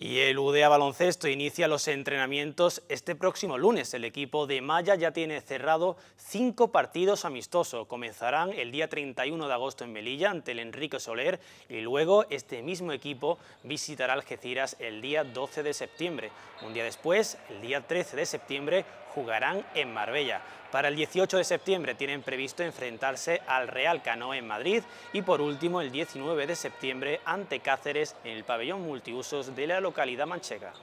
Y el UDA Baloncesto inicia los entrenamientos este próximo lunes. El equipo de Maya ya tiene cerrado cinco partidos amistosos. Comenzarán el día 31 de agosto en Melilla ante el Enrique Soler y luego este mismo equipo visitará Algeciras el día 12 de septiembre. Un día después, el día 13 de septiembre, jugarán en Marbella. Para el 18 de septiembre tienen previsto enfrentarse al Real Cano en Madrid y por último el 19 de septiembre ante Cáceres en el pabellón multiusos de la localidad manchega.